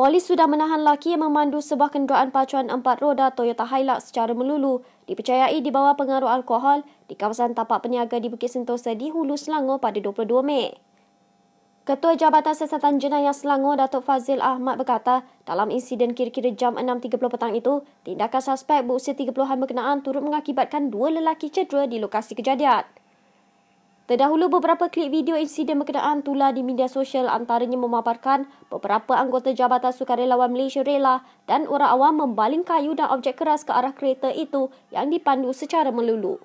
Polis sudah menahan laki yang memandu sebuah kenderaan pacuan empat roda Toyota Hilux secara melulu, dipercayai di bawah pengaruh alkohol di kawasan tapak peniaga di Bukit Sentosa di Hulu Selangor pada 22 Mei. Ketua Jabatan Siasatan Jenayah Selangor, Datuk Fazil Ahmad berkata, dalam insiden kira-kira jam 6.30 petang itu, tindakan suspek berusia 30-an berkenaan turut mengakibatkan dua lelaki cedera di lokasi kejadian. Terdahulu beberapa klip video insiden berkenaan tular di media sosial antaranya memaparkan beberapa anggota Jabatan Sukarelawan Malaysia Rela dan orang awam membaling kayu dan objek keras ke arah kereta itu yang dipandu secara melulu.